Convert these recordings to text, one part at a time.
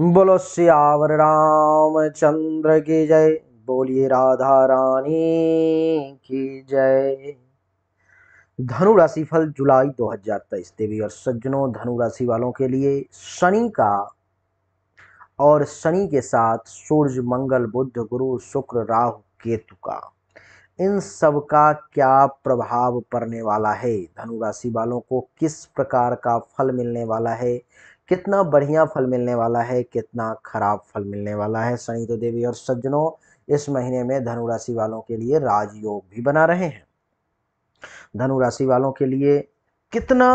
बोलो श्यावर राम चंद्र की जय बोलिए राधा रानी की जय धनु राशि फल जुलाई 2023 देवी और सज्जनों धनु राशि वालों के लिए शनि का और शनि के साथ सूर्य मंगल बुध गुरु शुक्र राहु केतु का इन सब का क्या प्रभाव पड़ने वाला है धनु राशि वालों को किस प्रकार का फल मिलने वाला है कितना बढ़िया फल मिलने वाला है कितना खराब फल मिलने वाला है शनि तो देवी और सज्जनों इस महीने में धनुराशि वालों के लिए राजयोग भी बना रहे हैं धनु राशि वालों के लिए कितना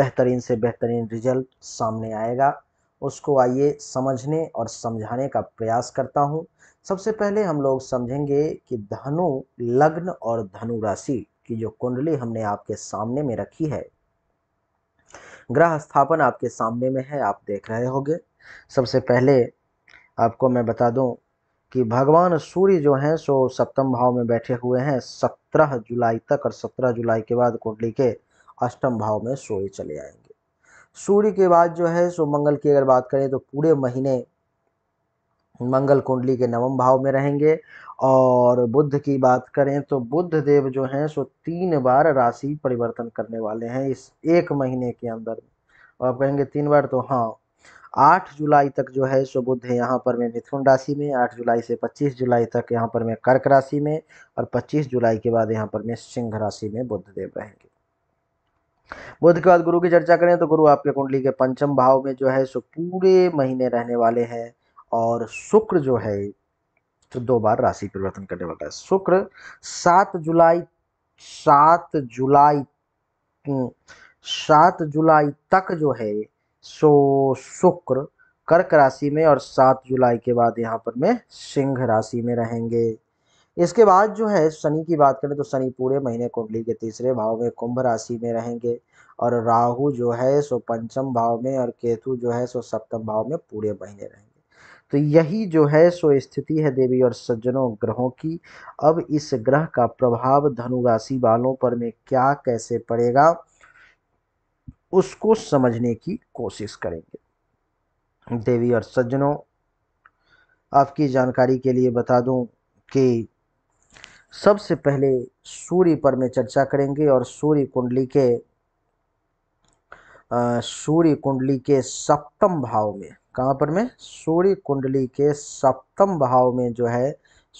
बेहतरीन से बेहतरीन रिजल्ट सामने आएगा उसको आइए समझने और समझाने का प्रयास करता हूँ सबसे पहले हम लोग समझेंगे कि धनु लग्न और धनु राशि की जो कुंडली हमने आपके सामने में रखी है ग्रह स्थापन आपके सामने में है आप देख रहे होंगे सबसे पहले आपको मैं बता दूं कि भगवान सूर्य जो हैं सो सप्तम भाव में बैठे हुए हैं सत्रह जुलाई तक और सत्रह जुलाई के बाद कुंडली के अष्टम भाव में सूर्य चले आएंगे सूर्य के बाद जो है सो मंगल की अगर बात करें तो पूरे महीने मंगल कुंडली के नवम भाव में रहेंगे और बुद्ध की बात करें तो बुद्ध देव जो हैं सो तीन बार राशि परिवर्तन करने वाले हैं इस एक महीने के अंदर और आप कहेंगे तीन बार तो हाँ आठ जुलाई तक जो है सो बुद्ध है यहाँ पर मैं मिथुन राशि में आठ जुलाई से पच्चीस जुलाई तक यहाँ पर मैं कर्क राशि में और पच्चीस जुलाई के बाद यहाँ पर मैं सिंह राशि में बुद्ध देव रहेंगे बुद्ध के बाद गुरु की चर्चा करें तो गुरु आपके कुंडली के पंचम भाव में जो है सो पूरे महीने रहने वाले हैं और शुक्र जो है तो दो बार राशि परिवर्तन करने वाला है शुक्र सात जुलाई सात जुलाई हम्म, सात जुलाई तक जो है सो शुक्र कर्क राशि में और सात जुलाई के बाद यहाँ पर में सिंह राशि में रहेंगे इसके बाद जो है शनि की बात करें तो शनि पूरे महीने कुंडली के तीसरे भाव में कुंभ राशि में रहेंगे और राहु जो है सो पंचम भाव में और केतु जो है सो सप्तम भाव में पूरे महीने रहेंगे तो यही जो है सो स्थिति है देवी और सज्जनों ग्रहों की अब इस ग्रह का प्रभाव धनु राशि वालों पर में क्या कैसे पड़ेगा उसको समझने की कोशिश करेंगे देवी और सज्जनों आपकी जानकारी के लिए बता दूं कि सबसे पहले सूर्य पर में चर्चा करेंगे और सूर्य कुंडली के सूर्य कुंडली के सप्तम भाव में कहाँ पर में सूर्य कुंडली के सप्तम भाव में जो है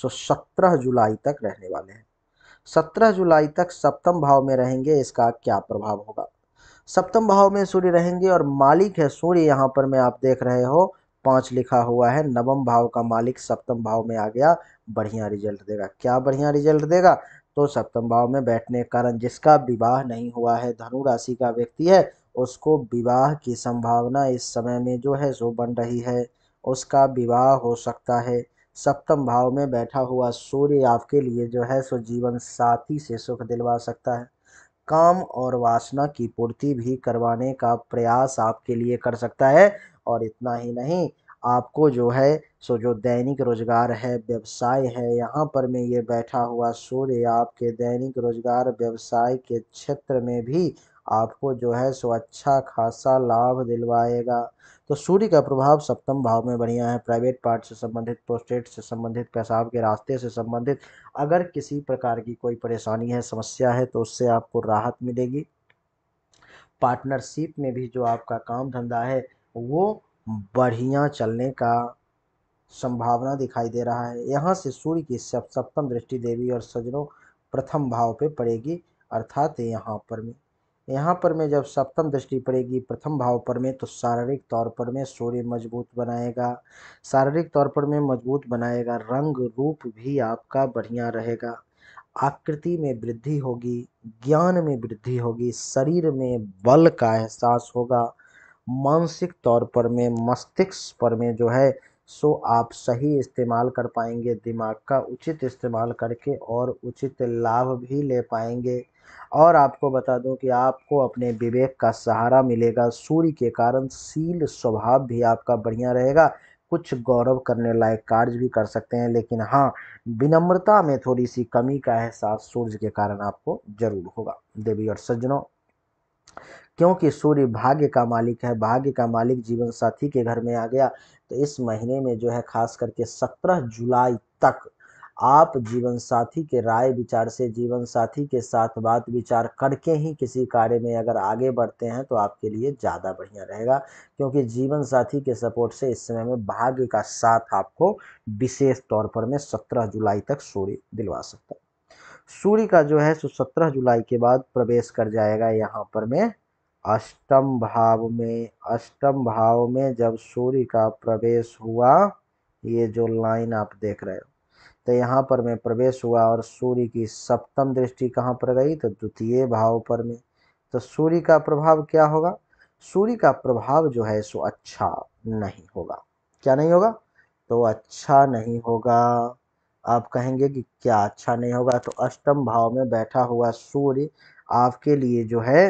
सो सत्रह जुलाई तक रहने वाले हैं सत्रह जुलाई तक सप्तम भाव में रहेंगे इसका क्या प्रभाव होगा सप्तम भाव में सूर्य रहेंगे और मालिक है सूर्य यहाँ पर मैं आप देख रहे हो पांच लिखा हुआ है नवम भाव का मालिक सप्तम भाव में आ गया बढ़िया रिजल्ट देगा क्या बढ़िया रिजल्ट देगा तो सप्तम भाव में बैठने के कारण जिसका विवाह नहीं हुआ है धनु राशि का व्यक्ति है उसको विवाह की संभावना इस समय में जो है सो बन रही है उसका विवाह हो सकता है सप्तम भाव में बैठा हुआ सूर्य आपके लिए जो है सो जीवन साथी से सुख दिलवा सकता है काम और वासना की पूर्ति भी करवाने का प्रयास आपके लिए कर सकता है और इतना ही नहीं आपको जो है सो जो दैनिक रोजगार है व्यवसाय है यहाँ पर में ये बैठा हुआ सूर्य आपके दैनिक रोजगार व्यवसाय के क्षेत्र में भी आपको जो है सो अच्छा खासा लाभ दिलवाएगा तो सूर्य का प्रभाव सप्तम भाव में बढ़िया है प्राइवेट पार्ट से संबंधित प्रोस्टेट से संबंधित पेशाब के रास्ते से संबंधित अगर किसी प्रकार की कोई परेशानी है समस्या है तो उससे आपको राहत मिलेगी पार्टनरशिप में भी जो आपका काम धंधा है वो बढ़िया चलने का संभावना दिखाई दे रहा है यहाँ से सूर्य की सप्तम दृष्टि देवी और सजनों प्रथम भाव पे पड़ेगी अर्थात यहाँ पर में यहाँ पर में जब सप्तम दृष्टि पड़ेगी प्रथम भाव पर में तो शारीरिक तौर पर में सूर्य मजबूत बनाएगा शारीरिक तौर पर में मजबूत बनाएगा रंग रूप भी आपका बढ़िया रहेगा आकृति में वृद्धि होगी ज्ञान में वृद्धि होगी शरीर में बल का एहसास होगा मानसिक तौर पर में मस्तिष्क पर में जो है सो आप सही इस्तेमाल कर पाएंगे दिमाग का उचित इस्तेमाल करके और उचित लाभ भी ले पाएंगे और आपको बता दूं कि आपको अपने विवेक का सहारा मिलेगा सूर्य के कारण सील स्वभाव भी आपका बढ़िया रहेगा कुछ गौरव करने लायक कार्य भी कर सकते हैं लेकिन हाँ विनम्रता में थोड़ी सी कमी का एहसास सूर्य के कारण आपको जरूर होगा देवी और सज्जनों क्योंकि सूर्य भाग्य का मालिक है भाग्य का मालिक जीवन साथी के घर में आ गया तो इस महीने में जो है खास करके सत्रह जुलाई तक आप जीवन साथी के राय विचार से जीवन साथी के साथ बात विचार करके ही किसी कार्य में अगर आगे बढ़ते हैं तो आपके लिए ज़्यादा बढ़िया रहेगा क्योंकि जीवन साथी के सपोर्ट से इस समय में भाग्य का साथ आपको विशेष तौर पर मैं सत्रह जुलाई तक सूर्य दिलवा सकता सूर्य का जो है सो सत्रह जुलाई के बाद प्रवेश कर जाएगा यहाँ पर मैं अष्टम भाव में अष्टम भाव में जब सूर्य का प्रवेश हुआ ये जो लाइन आप देख रहे हो तो यहाँ पर में प्रवेश हुआ और सूर्य की सप्तम दृष्टि कहाँ पर गई तो द्वितीय भाव पर में तो सूर्य का प्रभाव क्या होगा सूर्य का प्रभाव जो है सो अच्छा नहीं होगा क्या नहीं होगा तो अच्छा नहीं होगा आप कहेंगे कि क्या अच्छा नहीं होगा तो अष्टम भाव में बैठा हुआ सूर्य आपके लिए जो है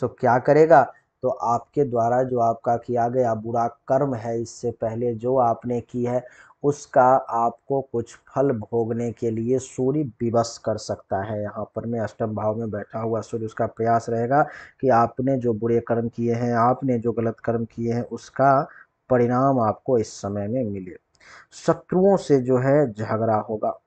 सो क्या करेगा तो आपके द्वारा जो आपका किया गया बुरा कर्म है इससे पहले जो आपने की है उसका आपको कुछ फल भोगने के लिए सूर्य विवश कर सकता है यहाँ पर मैं अष्टम भाव में बैठा हुआ सूर्य उसका प्रयास रहेगा कि आपने जो बुरे कर्म किए हैं आपने जो गलत कर्म किए हैं उसका परिणाम आपको इस समय में मिले शत्रुओं से जो है झगड़ा होगा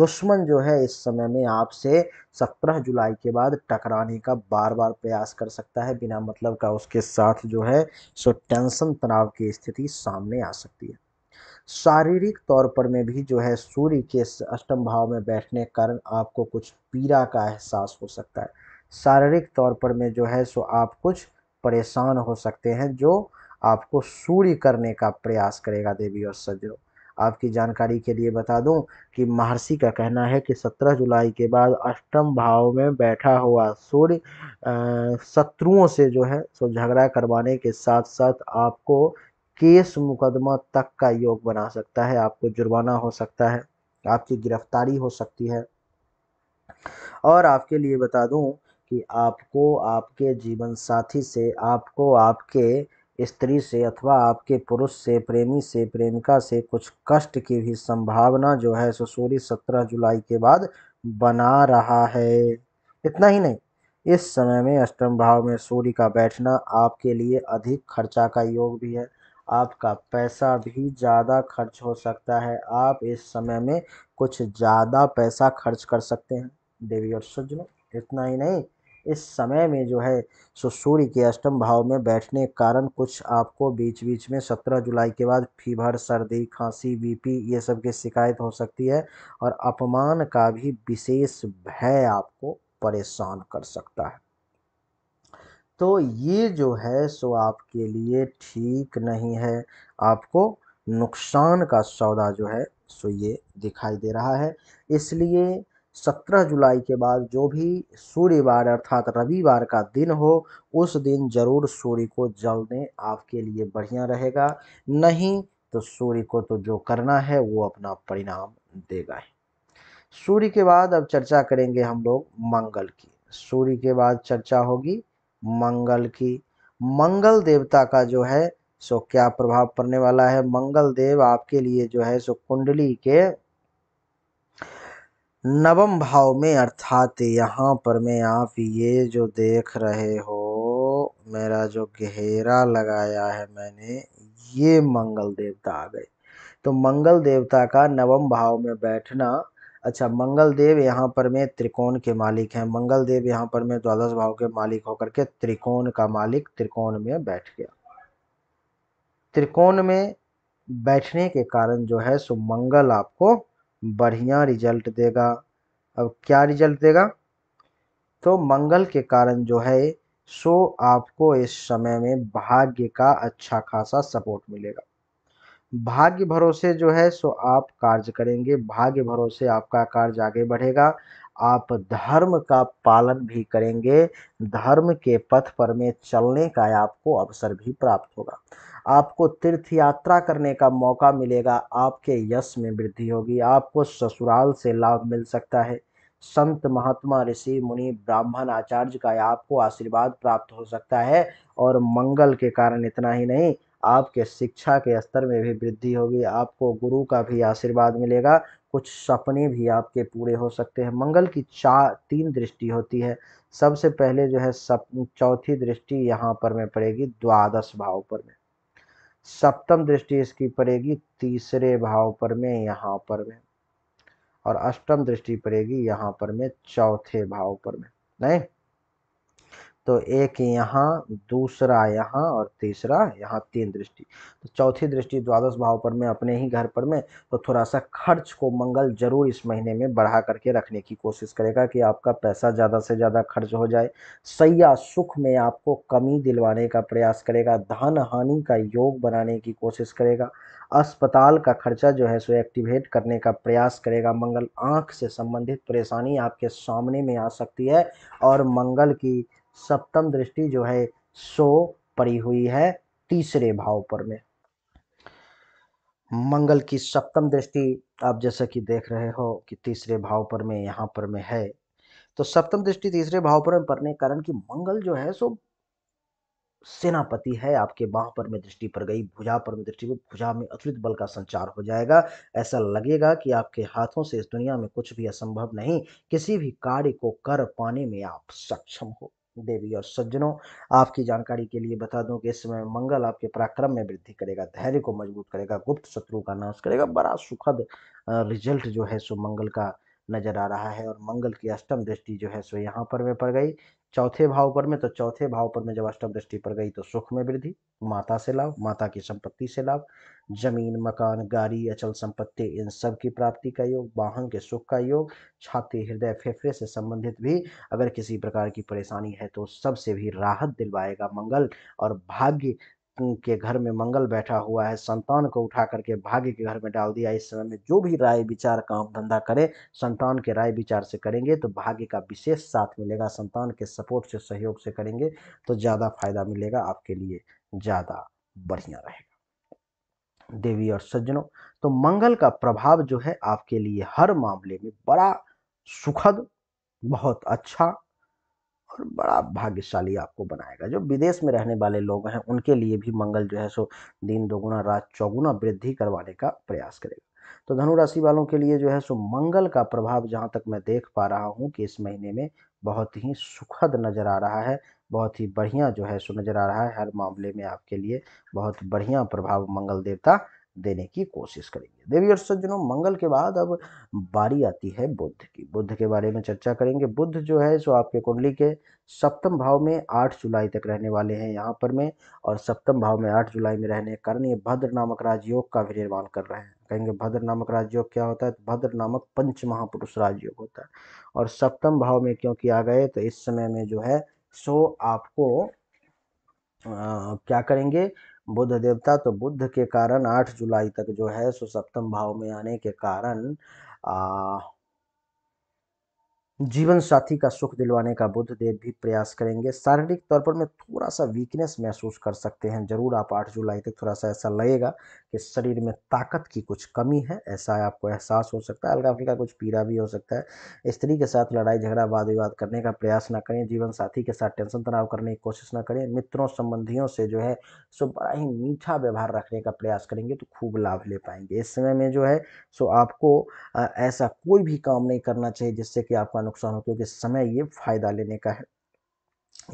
दुश्मन जो है इस समय में आपसे 17 जुलाई के बाद टकराने का बार बार प्रयास कर सकता है बिना मतलब का उसके साथ जो है सो टेंशन तनाव की स्थिति सामने आ सकती है शारीरिक तौर पर में भी जो है सूर्य के अष्टम भाव में बैठने के कारण आपको कुछ पीड़ा का एहसास हो सकता है शारीरिक तौर पर में जो है सो आप कुछ परेशान हो सकते हैं जो आपको सूर्य करने का प्रयास करेगा देवी और सज्जनों आपकी जानकारी के लिए बता दूं कि महर्षि का कहना है कि 17 जुलाई के बाद अष्टम भाव में बैठा हुआ सूर्य शत्रुओं से जो है सो झगड़ा करवाने के साथ साथ आपको केस मुकदमा तक का योग बना सकता है आपको जुर्माना हो सकता है आपकी गिरफ्तारी हो सकती है और आपके लिए बता दूं कि आपको आपके जीवन साथी से आपको आपके स्त्री से अथवा आपके पुरुष से प्रेमी से प्रेमिका से कुछ कष्ट की भी संभावना जो है सो सोलह सत्रह जुलाई के बाद बना रहा है इतना ही नहीं इस समय में अष्टम भाव में सूर्य का बैठना आपके लिए अधिक खर्चा का योग भी है आपका पैसा भी ज़्यादा खर्च हो सकता है आप इस समय में कुछ ज़्यादा पैसा खर्च कर सकते हैं देवी और सूर्य में इतना ही नहीं इस समय में जो है सो सूर्य के अष्टम भाव में बैठने के कारण कुछ आपको बीच बीच में सत्रह जुलाई के बाद फीवर सर्दी खांसी बीपी ये सब की शिकायत हो सकती है और अपमान का भी विशेष भय आपको परेशान कर सकता है तो ये जो है सो आपके लिए ठीक नहीं है आपको नुकसान का सौदा जो है सो ये दिखाई दे रहा है इसलिए सत्रह जुलाई के बाद जो भी सूर्यवार अर्थात रविवार का दिन हो उस दिन जरूर सूर्य को जल दें आपके लिए बढ़िया रहेगा नहीं तो सूर्य को तो जो करना है वो अपना परिणाम देगा ही सूर्य के बाद अब चर्चा करेंगे हम लोग मंगल की सूर्य के बाद चर्चा होगी मंगल की मंगल देवता का जो है सो क्या प्रभाव पड़ने वाला है मंगल देव आपके लिए जो है सो कुंडली के नवम भाव में अर्थात यहाँ पर मैं आप ये जो देख रहे हो मेरा जो घेरा लगाया है मैंने ये मंगल देवता आ गए तो मंगल देवता का नवम भाव में बैठना अच्छा मंगल देव यहाँ पर में त्रिकोण के मालिक हैं मंगल देव यहाँ पर में द्वादश भाव के मालिक होकर के त्रिकोण का मालिक त्रिकोण में बैठ गया त्रिकोण में बैठने के कारण जो है सो मंगल आपको बढ़िया रिजल्ट देगा अब क्या रिजल्ट देगा तो मंगल के कारण जो है सो आपको इस समय में भाग्य का अच्छा खासा सपोर्ट मिलेगा भाग्य भरोसे जो है सो आप कार्य करेंगे भाग्य भरोसे आपका कार्य आगे बढ़ेगा आप धर्म का पालन भी करेंगे धर्म के पथ पर में चलने का आपको अवसर भी प्राप्त होगा आपको तीर्थ यात्रा करने का मौका मिलेगा आपके यश में वृद्धि होगी आपको ससुराल से लाभ मिल सकता है संत महात्मा ऋषि मुनि ब्राह्मण आचार्य का आपको आशीर्वाद प्राप्त हो सकता है और मंगल के कारण इतना ही नहीं आपके शिक्षा के स्तर में भी वृद्धि होगी आपको गुरु का भी आशीर्वाद मिलेगा कुछ सपने भी आपके पूरे हो सकते हैं मंगल की चार तीन दृष्टि होती है सबसे पहले जो है सप चौथी दृष्टि यहाँ पर में पड़ेगी द्वादश भाव पर में सप्तम दृष्टि इसकी पड़ेगी तीसरे भाव पर में यहाँ पर में और अष्टम दृष्टि पड़ेगी यहाँ पर में चौथे भाव पर में नहीं तो एक यहाँ दूसरा यहाँ और तीसरा यहाँ तीन दृष्टि तो चौथी दृष्टि द्वादश भाव पर में अपने ही घर पर में तो थोड़ा सा खर्च को मंगल जरूर इस महीने में बढ़ा करके रखने की कोशिश करेगा कि आपका पैसा ज़्यादा से ज़्यादा खर्च हो जाए सैया सुख में आपको कमी दिलवाने का प्रयास करेगा धन हानि का योग बनाने की कोशिश करेगा अस्पताल का खर्चा जो है सो एक्टिवेट करने का प्रयास करेगा मंगल आँख से संबंधित परेशानी आपके सामने में आ सकती है और मंगल की सप्तम दृष्टि जो है सो पड़ी हुई है तीसरे भाव पर में मंगल की सप्तम दृष्टि आप जैसा कि देख रहे हो कि तीसरे भाव पर में यहाँ पर में है तो सप्तम दृष्टि तीसरे भाव पर में पड़ने कारण कि मंगल जो है सो सेनापति है आपके बाह पर में दृष्टि पर गई भुजा पर में दृष्टि भुजा में अतुलित बल का संचार हो जाएगा ऐसा लगेगा कि आपके हाथों से इस दुनिया में कुछ भी असंभव नहीं किसी भी कार्य को कर पाने में आप सक्षम हो देवी और सज्जनों आपकी जानकारी के लिए बता दूं कि इस समय मंगल आपके पराक्रम में वृद्धि करेगा धैर्य को मजबूत करेगा गुप्त शत्रु का नाश करेगा बड़ा सुखद रिजल्ट जो है सो मंगल का नजर आ रहा है और मंगल की अष्टम दृष्टि जो है सो यहाँ पर में पड़ गई चौथे भाव पर में तो चौथे भाव पर में जब अष्टम दृष्टि पड़ गई तो सुख में वृद्धि माता से लाभ माता की संपत्ति से लाभ जमीन मकान गाड़ी अचल संपत्ति इन सब की प्राप्ति का योग वाहन के सुख का योग छाती हृदय फेफड़े से संबंधित भी अगर किसी प्रकार की परेशानी है तो सबसे भी राहत दिलवाएगा मंगल और भाग्य के घर में मंगल बैठा हुआ है संतान को उठा करके भाग्य के घर में डाल दिया इस समय में जो भी राय विचार काम धंधा करें संतान के राय विचार से करेंगे तो भाग्य का विशेष साथ मिलेगा संतान के सपोर्ट से सहयोग से करेंगे तो ज़्यादा फायदा मिलेगा आपके लिए ज़्यादा बढ़िया रहेगा देवी और सज्जनों तो मंगल का प्रभाव जो है आपके लिए हर मामले में बड़ा सुखद बहुत अच्छा और बड़ा भाग्यशाली आपको बनाएगा जो विदेश में रहने वाले लोग हैं उनके लिए भी मंगल जो है सो दिन दोगुना रात चौगुना वृद्धि करवाने का प्रयास करेगा तो धनु राशि वालों के लिए जो है सो मंगल का प्रभाव जहाँ तक मैं देख पा रहा हूँ कि इस महीने में बहुत ही सुखद नज़र आ रहा है बहुत ही बढ़िया जो है सो नज़र आ रहा है हर मामले में आपके लिए बहुत बढ़िया प्रभाव मंगल देवता देने की कोशिश करेंगे देवी और सज्जनों मंगल के बाद अब बारी आती है बुद्ध की बुद्ध के बारे में चर्चा करेंगे बुद्ध जो है सो आपके कुंडली के सप्तम भाव में आठ जुलाई तक रहने वाले हैं यहाँ पर में और सप्तम भाव में आठ जुलाई में रहने कारण ये भद्र नामक राजयोग का भी निर्माण कर रहे हैं कहेंगे भद्र नामक राजयोग क्या होता है तो भद्र नामक पंच महापुरुष राजयोग होता है और सप्तम भाव में क्योंकि आ गए तो इस समय में जो है सो आपको आ, क्या करेंगे बुद्ध देवता तो बुद्ध के कारण आठ जुलाई तक जो है सो सप्तम भाव में आने के कारण जीवन साथी का सुख दिलवाने का बुद्ध देव भी प्रयास करेंगे शारीरिक तौर पर मैं थोड़ा सा वीकनेस महसूस कर सकते हैं ज़रूर आप आठ जुलाई तक थोड़ा सा ऐसा लगेगा कि शरीर में ताकत की कुछ कमी है ऐसा आपको एहसास हो सकता है हल्का फुल्का कुछ पीड़ा भी हो सकता है स्त्री के साथ लड़ाई झगड़ा वाद विवाद करने का प्रयास ना करें जीवन साथी के साथ टेंशन तनाव करने की कोशिश ना करें मित्रों संबंधियों से जो है सो बड़ा ही मीठा व्यवहार रखने का प्रयास करेंगे तो खूब लाभ ले पाएंगे इस समय में जो है सो आपको ऐसा कोई भी काम नहीं करना चाहिए जिससे कि आपका नुकसान हो क्योंकि समय ये फ़ायदा लेने का है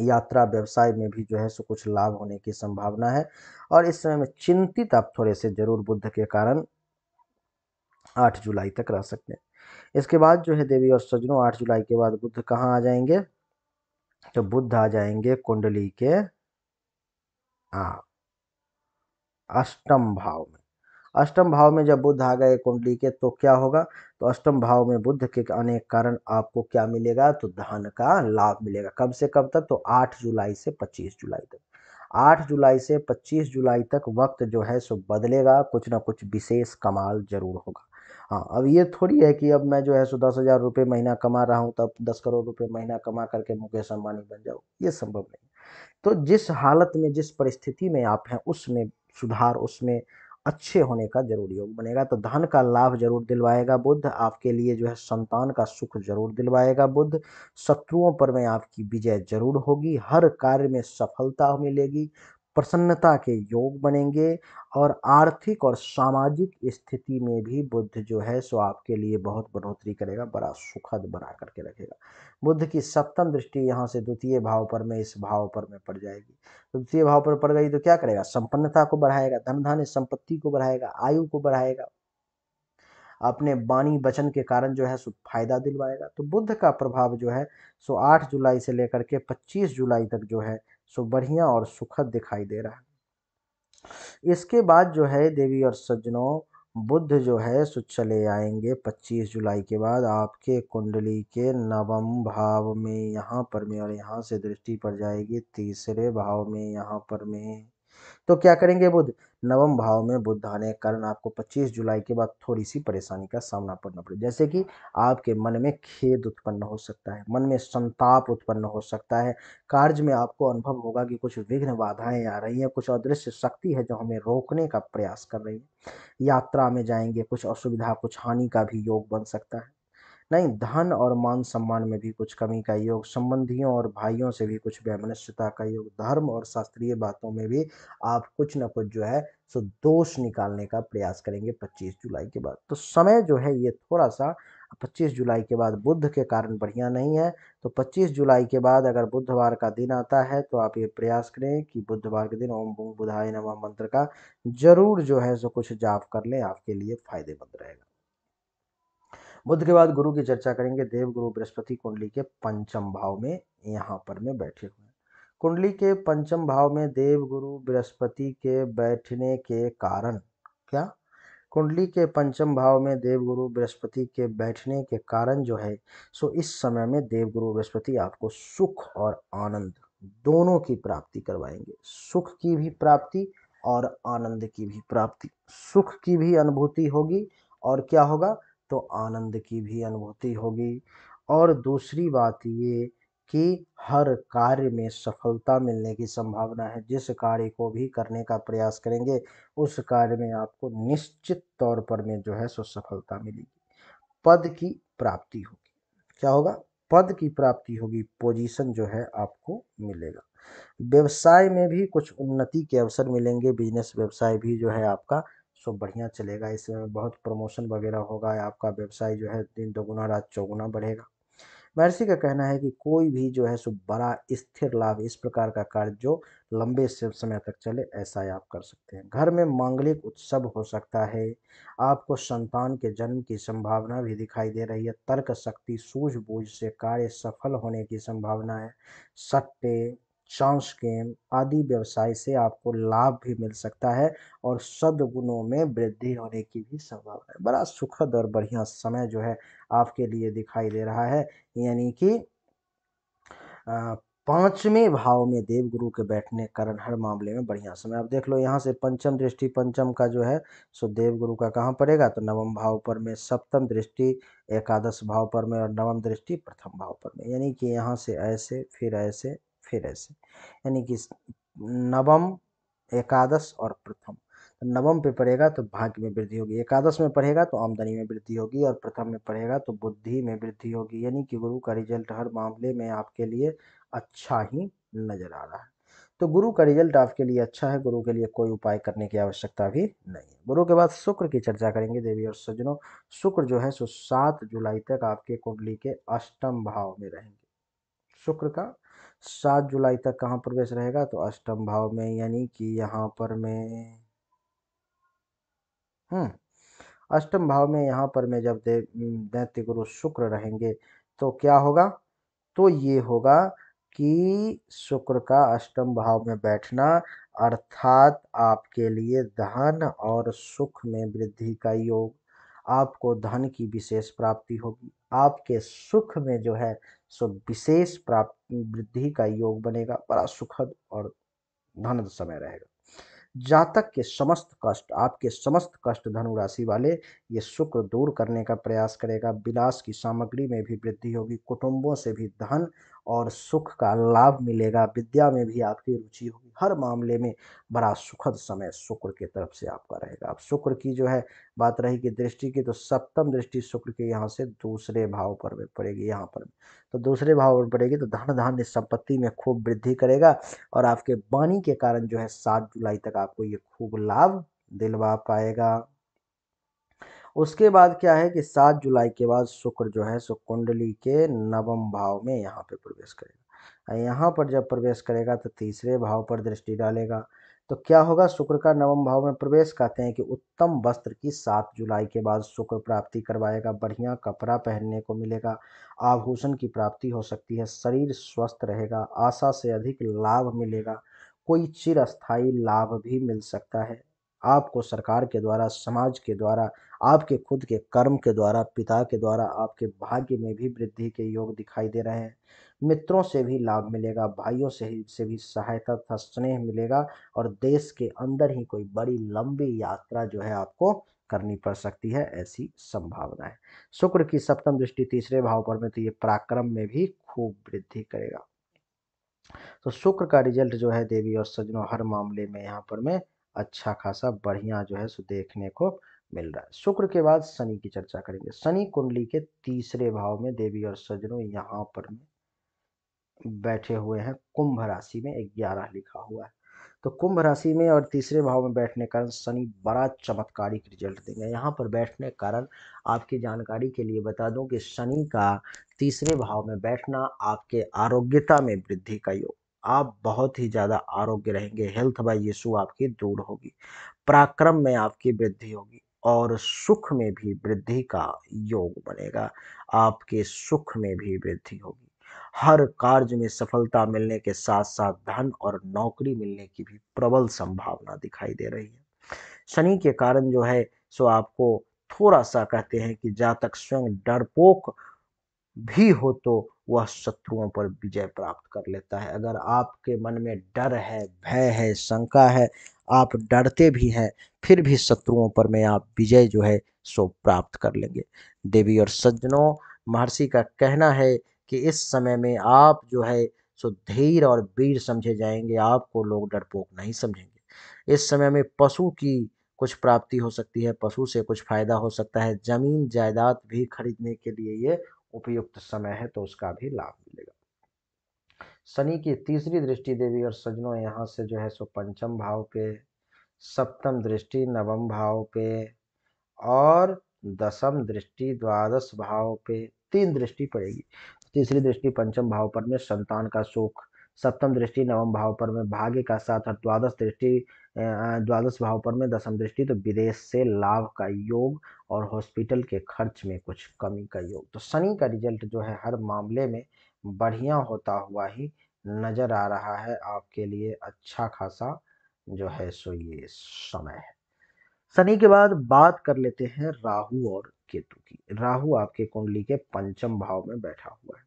यात्रा व्यवसाय में भी जो है सो कुछ लाभ होने की संभावना है और इस समय में चिंतित आप थोड़े से जरूर बुद्ध के कारण आठ जुलाई तक रह सकते हैं इसके बाद जो है देवी और सजनों आठ जुलाई के बाद बुद्ध कहाँ आ जाएंगे तो बुद्ध आ जाएंगे कुंडली के आ हाँ, अष्टम भाव में अष्टम भाव में जब बुद्ध आ गए कुंडली के तो क्या होगा तो अष्टम भाव में बुद्ध के आने के कारण आपको क्या मिलेगा तो धन का लाभ मिलेगा कब से कब तक तो 8 जुलाई से 25 जुलाई तक 8 जुलाई से 25 जुलाई तक वक्त जो है सो बदलेगा कुछ ना कुछ विशेष कमाल जरूर होगा हाँ अब ये थोड़ी है कि अब मैं जो है सो दस हज़ार रुपये महीना कमा रहा हूँ तब दस करोड़ रुपए महीना कमा करके मुकेश अम्बानी बन जाऊँ ये संभव नहीं तो जिस हालत में जिस परिस्थिति में आप हैं उसमें सुधार उसमें अच्छे होने का जरूर योग बनेगा तो धन का लाभ जरूर दिलवाएगा बुद्ध आपके लिए जो है संतान का सुख जरूर दिलवाएगा बुद्ध शत्रुओं पर में आपकी विजय जरूर होगी हर कार्य में सफलता मिलेगी प्रसन्नता के योग बनेंगे और आर्थिक और सामाजिक स्थिति में भी बुद्ध जो है सो आपके लिए बहुत बढ़ोतरी करेगा बड़ा सुखद बना करके रखेगा बुद्ध की सप्तम दृष्टि यहाँ से द्वितीय भाव पर में इस भाव पर में पड़ जाएगी तो द्वितीय भाव पर पड़ गई तो क्या करेगा संपन्नता को बढ़ाएगा धन धान्य संपत्ति को बढ़ाएगा आयु को बढ़ाएगा अपने वाणी वचन के कारण जो है सो फायदा दिलवाएगा तो बुद्ध का प्रभाव जो है सो आठ जुलाई से लेकर के पच्चीस जुलाई तक जो है सो बढ़िया और सुखद दिखाई दे रहा है इसके बाद जो है देवी और सज्जनों बुद्ध जो है सो चले आएंगे 25 जुलाई के बाद आपके कुंडली के नवम भाव में यहाँ पर में और यहाँ से दृष्टि पड़ जाएगी तीसरे भाव में यहाँ पर में तो क्या करेंगे बुध नवम भाव में बुद्ध आने के कारण आपको 25 जुलाई के बाद थोड़ी सी परेशानी का सामना करना पड़े जैसे कि आपके मन में खेद उत्पन्न हो सकता है मन में संताप उत्पन्न हो सकता है कार्य में आपको अनुभव होगा कि कुछ विघ्न बाधाएं आ रही हैं कुछ अदृश्य शक्ति है जो हमें रोकने का प्रयास कर रही है यात्रा में जाएंगे कुछ असुविधा कुछ हानि का भी योग बन सकता है नहीं धन और मान सम्मान में भी कुछ कमी का योग संबंधियों और भाइयों से भी कुछ वैमनस्यता का योग धर्म और शास्त्रीय बातों में भी आप कुछ ना कुछ जो है सो दोष निकालने का प्रयास करेंगे 25 जुलाई के बाद तो समय जो है ये थोड़ा सा 25 जुलाई के बाद बुद्ध के कारण बढ़िया नहीं है तो 25 जुलाई के बाद अगर बुधवार का दिन आता है तो आप ये प्रयास करें कि बुधवार के दिन ओम बुम बुधाय नमः मंत्र का जरूर जो है सो कुछ जाप कर लें आपके लिए फायदेमंद रहेगा बुद्ध के बाद गुरु की चर्चा करेंगे देव गुरु बृहस्पति कुंडली के पंचम भाव में यहाँ पर में बैठे हुए हैं कुंडली के पंचम भाव में देव गुरु बृहस्पति के बैठने के कारण क्या कुंडली के पंचम भाव में देवगुरु बृहस्पति के बैठने के कारण जो है सो इस समय में देवगुरु बृहस्पति आपको सुख और आनंद दोनों की प्राप्ति करवाएंगे सुख की भी प्राप्ति और आनंद की भी प्राप्ति सुख की भी अनुभूति होगी और क्या होगा तो आनंद की भी अनुभूति होगी और दूसरी बात ये कि हर कार्य में सफलता मिलने की संभावना है जिस कार्य को भी करने का प्रयास करेंगे उस कार्य में आपको निश्चित तौर पर में जो है सो सफलता मिलेगी पद की प्राप्ति होगी क्या होगा पद की प्राप्ति होगी पोजीशन जो है आपको मिलेगा व्यवसाय में भी कुछ उन्नति के अवसर मिलेंगे बिजनेस व्यवसाय भी जो है आपका दोस्तों बढ़िया चलेगा इसमें बहुत प्रमोशन वगैरह होगा आपका व्यवसाय जो है दिन दोगुना रात चौगुना बढ़ेगा महर्षि का कहना है कि कोई भी जो है सो बड़ा स्थिर लाभ इस प्रकार का कार्य जो लंबे समय तक चले ऐसा आप कर सकते हैं घर में मांगलिक उत्सव हो सकता है आपको संतान के जन्म की संभावना भी दिखाई दे रही है तर्क शक्ति सूझबूझ से कार्य सफल होने की संभावना है सट्टे चांस गेम आदि व्यवसाय से आपको लाभ भी मिल सकता है और सदगुणों में वृद्धि होने की भी संभावना है बड़ा सुखद और बढ़िया समय जो है आपके लिए दिखाई दे रहा है यानी कि पांचवें भाव में देव गुरु के बैठने के कारण हर मामले में बढ़िया समय आप देख लो यहाँ से पंचम दृष्टि पंचम का जो है सो देव गुरु का कहाँ पड़ेगा तो नवम भाव पर में सप्तम दृष्टि एकादश भाव पर में और नवम दृष्टि प्रथम भाव पर में यानी कि यहाँ से ऐसे फिर ऐसे फिर ऐसे यानी कि नवम एकादश और प्रथम तो नवम पे पढ़ेगा तो भाग्य में वृद्धि होगी एकादश में पढ़ेगा तो आमदनी में वृद्धि होगी और प्रथम में पढ़ेगा तो बुद्धि में वृद्धि होगी यानी कि गुरु का रिजल्ट हर मामले में आपके लिए अच्छा ही नज़र आ रहा है तो गुरु का रिजल्ट आपके लिए अच्छा है गुरु के लिए कोई उपाय करने की आवश्यकता भी नहीं है गुरु के बाद शुक्र की चर्चा करेंगे देवी और सज्जनों शुक्र जो है सो सात जुलाई तक आपके कुंडली के अष्टम भाव में रहेंगे शुक्र का सात जुलाई तक कहाँ प्रवेश रहेगा तो अष्टम भाव में यानी कि यहाँ पर मैं हम्म, अष्टम भाव में यहाँ पर मैं जब देव दैत्य गुरु शुक्र रहेंगे तो क्या होगा तो ये होगा कि शुक्र का अष्टम भाव में बैठना अर्थात आपके लिए धन और सुख में वृद्धि का योग आपको धन की विशेष प्राप्ति होगी आपके सुख में जो है सो विशेष प्राप्ति वृद्धि का योग बनेगा बड़ा सुखद और धन समय रहेगा जातक के समस्त कष्ट आपके समस्त कष्ट धनु राशि वाले ये शुक्र दूर करने का प्रयास करेगा विलास की सामग्री में भी वृद्धि होगी कुटुंबों से भी धन और सुख का लाभ मिलेगा विद्या में भी आपकी रुचि होगी हर मामले में बड़ा सुखद समय शुक्र की तरफ से आपका रहेगा अब शुक्र की जो है बात रही कि दृष्टि की तो सप्तम दृष्टि शुक्र के यहाँ से दूसरे भाव पर पड़ेगी यहाँ पर तो दूसरे भाव पर पड़ेगी तो धन धान्य संपत्ति में खूब वृद्धि करेगा और आपके वाणी के कारण जो है सात जुलाई तक आपको ये खूब लाभ दिलवा पाएगा उसके बाद क्या है कि सात जुलाई के बाद शुक्र जो है सो कुंडली के नवम भाव में यहाँ पे प्रवेश करेगा यहाँ पर जब प्रवेश करेगा तो तीसरे भाव पर दृष्टि डालेगा तो क्या होगा शुक्र का नवम भाव में प्रवेश कहते हैं कि उत्तम वस्त्र की सात जुलाई के बाद शुक्र प्राप्ति करवाएगा बढ़िया कपड़ा पहनने को मिलेगा आभूषण की प्राप्ति हो सकती है शरीर स्वस्थ रहेगा आशा से अधिक लाभ मिलेगा कोई चिरस्थायी लाभ भी मिल सकता है आपको सरकार के द्वारा समाज के द्वारा आपके खुद के कर्म के द्वारा पिता के द्वारा आपके भाग्य में भी वृद्धि के योग दिखाई दे रहे हैं मित्रों से भी लाभ मिलेगा भाइयों से ही से भी सहायता तथा स्नेह मिलेगा और देश के अंदर ही कोई बड़ी लंबी यात्रा जो है आपको करनी पड़ सकती है ऐसी संभावना है शुक्र की सप्तम दृष्टि तीसरे भाव पर में तो ये पराक्रम में भी खूब वृद्धि करेगा तो शुक्र का रिजल्ट जो है देवी और सजनों हर मामले में यहाँ पर में अच्छा खासा बढ़िया जो है सो देखने को मिल रहा है शुक्र के बाद शनि की चर्चा करेंगे शनि कुंडली के तीसरे भाव में देवी और सजनों यहाँ पर बैठे हुए हैं कुंभ राशि में ग्यारह लिखा हुआ है तो कुंभ राशि में और तीसरे भाव में बैठने कारण शनि बड़ा चमत्कारिक रिजल्ट देंगे यहाँ पर बैठने कारण आपकी जानकारी के लिए बता दूं कि शनि का तीसरे भाव में बैठना आपके आरोग्यता में वृद्धि का योग आप बहुत ही ज़्यादा आरोग्य रहेंगे हेल्थ बाय यीशु आपकी दूर होगी पराक्रम में आपकी वृद्धि होगी और सुख में भी वृद्धि का योग बनेगा आपके सुख में भी वृद्धि होगी हर कार्य में सफलता मिलने के साथ साथ धन और नौकरी मिलने की भी प्रबल संभावना दिखाई दे रही है शनि के कारण जो है सो आपको थोड़ा सा कहते हैं कि जातक स्वयं डरपोक भी हो तो वह शत्रुओं पर विजय प्राप्त कर लेता है अगर आपके मन में डर है भय है शंका है आप डरते भी हैं फिर भी शत्रुओं पर में आप विजय जो है सो प्राप्त कर लेंगे देवी और सज्जनों महर्षि का कहना है कि इस समय में आप जो है सो धीर और वीर समझे जाएंगे आपको लोग डरपोक नहीं समझेंगे इस समय में पशु की कुछ प्राप्ति हो सकती है पशु से कुछ फायदा हो सकता है जमीन जायदाद भी खरीदने के लिए ये उपयुक्त समय है तो उसका भी लाभ मिलेगा शनि की तीसरी दृष्टि देवी और सजनों यहाँ से जो है सो पंचम भाव पे सप्तम दृष्टि नवम भाव पे और दसम दृष्टि द्वादश भाव पे तीन दृष्टि पड़ेगी तीसरी दृष्टि पंचम भाव पर में संतान का सुख सप्तम दृष्टि नवम भाव पर में भाग्य का साथ और द्वादश दृष्टि द्वादश भाव पर में दसम दृष्टि तो विदेश से लाभ का योग और हॉस्पिटल के खर्च में कुछ कमी का योग तो शनि का रिजल्ट जो है हर मामले में बढ़िया होता हुआ ही नज़र आ रहा है आपके लिए अच्छा खासा जो है सो ये समय है शनि के बाद बात कर लेते हैं राहु और केतु की राहु आपके कुंडली के पंचम भाव में बैठा हुआ है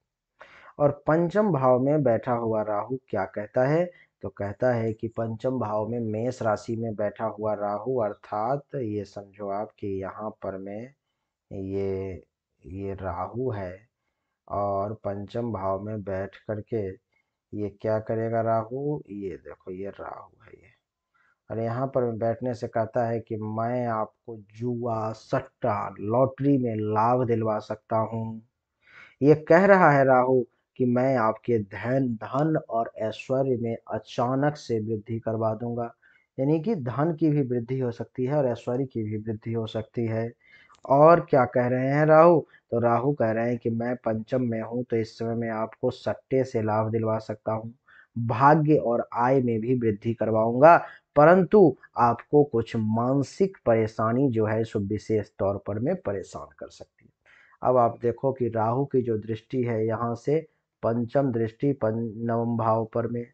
और पंचम भाव में बैठा हुआ राहु क्या कहता है तो कहता है कि पंचम भाव में मेष राशि में बैठा हुआ राहु अर्थात ये समझो आप कि यहाँ पर में ये ये राहु है और पंचम भाव में बैठ करके ये क्या करेगा राहु ये देखो ये राहु है ये और यहाँ पर बैठने से कहता है कि मैं आपको जुआ सट्टा लॉटरी में लाभ दिलवा सकता हूँ ये कह रहा है राहु कि मैं आपके धन धन और ऐश्वर्य में अचानक से वृद्धि करवा दूंगा यानी कि धन की भी वृद्धि हो सकती है और ऐश्वर्य की भी वृद्धि हो सकती है और क्या कह रहे हैं राहु तो राहु कह रहे हैं कि मैं पंचम में हूँ तो इस समय मैं आपको सट्टे से लाभ दिलवा सकता हूँ भाग्य और आय में भी वृद्धि करवाऊंगा परंतु आपको कुछ मानसिक परेशानी जो है सो विशेष तौर पर मैं परेशान कर सकती अब आप देखो कि राहु की जो दृष्टि है यहाँ से पंचम दृष्टि नवम भाव पर में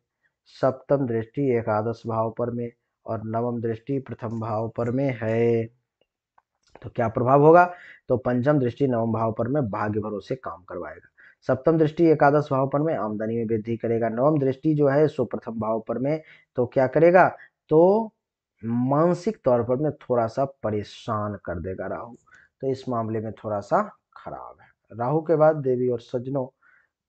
सप्तम दृष्टि एकादश भाव पर में और नवम दृष्टि प्रथम भाव पर में है तो क्या प्रभाव होगा तो पंचम दृष्टि नवम भाव पर में भाग्य भरोसे काम करवाएगा सप्तम दृष्टि एकादश भाव पर में आमदनी में वृद्धि करेगा नवम दृष्टि जो है सो प्रथम भाव पर में तो क्या करेगा तो मानसिक तौर पर में थोड़ा सा परेशान कर देगा राहु तो इस मामले में थोड़ा सा खराब है राहु के बाद देवी और सज्जनों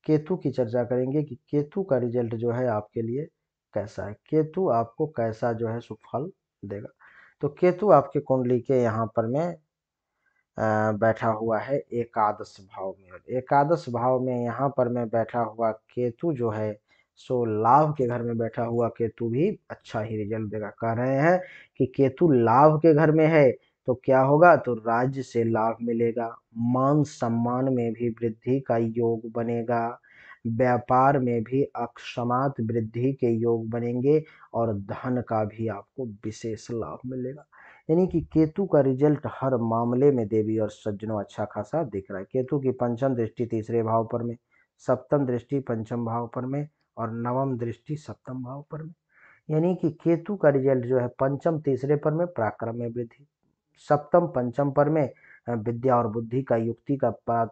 केतु की चर्चा करेंगे कि केतु का रिजल्ट जो है आपके लिए कैसा है केतु आपको कैसा जो है सुफल देगा तो केतु आपके कुंडली के यहाँ पर में बैठा हुआ है एकादश भाव में एकादश भाव में यहाँ पर में बैठा हुआ केतु जो है सो लाभ के घर में बैठा हुआ केतु भी अच्छा ही रिजल्ट देगा कह रहे हैं कि केतु लाभ के घर में है तो क्या होगा तो राज्य से लाभ मिलेगा मान सम्मान में भी वृद्धि का योग बनेगा व्यापार में भी अक्षमात वृद्धि के योग बनेंगे और धन का भी आपको विशेष लाभ मिलेगा यानी कि केतु का रिजल्ट हर मामले में देवी और सज्जनों अच्छा खासा दिख रहा है केतु की पंचम दृष्टि तीसरे भाव पर में सप्तम दृष्टि पंचम भाव पर में और नवम दृष्टि सप्तम भाव पर में यानी कि केतु का रिजल्ट जो है पंचम तीसरे पर में पराक्रम में वृद्धि सप्तम पंचम पर में विद्या और बुद्धि का युक्ति का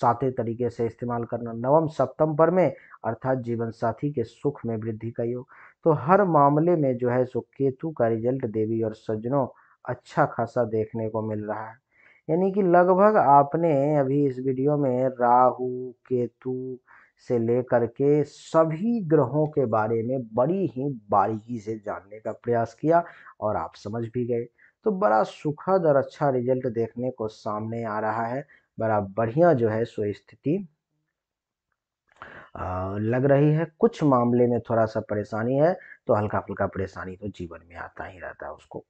साथे तरीके से इस्तेमाल करना नवम सप्तम पर में अर्थात जीवन साथी के सुख में वृद्धि का योग तो हर मामले में जो है सो केतु का रिजल्ट देवी और सज्जनों अच्छा खासा देखने को मिल रहा है यानी कि लगभग आपने अभी इस वीडियो में राहु केतु से लेकर के सभी ग्रहों के बारे में बड़ी ही बारीकी से जानने का प्रयास किया और आप समझ भी गए तो बड़ा सुखद और अच्छा रिजल्ट देखने को सामने आ रहा है बड़ा बढ़िया जो है सो स्थिति लग रही है कुछ मामले में थोड़ा सा परेशानी है तो हल्का फुल्का परेशानी तो जीवन में आता ही रहता है उसको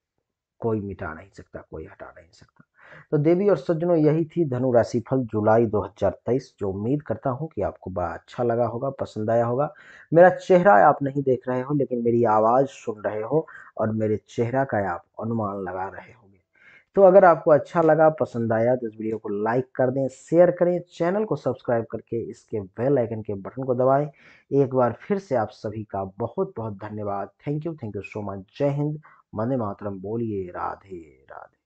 कोई मिटा नहीं सकता कोई हटा नहीं सकता तो देवी और सज्जनों यही थी धनु राशि फल जुलाई 2023 जो उम्मीद करता हूँ कि आपको बड़ा अच्छा लगा होगा पसंद आया होगा मेरा चेहरा आप नहीं देख रहे हो लेकिन मेरी आवाज़ सुन रहे हो और मेरे चेहरा का आप अनुमान लगा रहे हो तो अगर आपको अच्छा लगा पसंद आया तो इस वीडियो को लाइक कर दें शेयर करें चैनल को सब्सक्राइब करके इसके बेल आइकन के बटन को दबाएं एक बार फिर से आप सभी का बहुत बहुत धन्यवाद thank you thank you so much जय हिंद वंदे मातरम बोलिए राधे राधे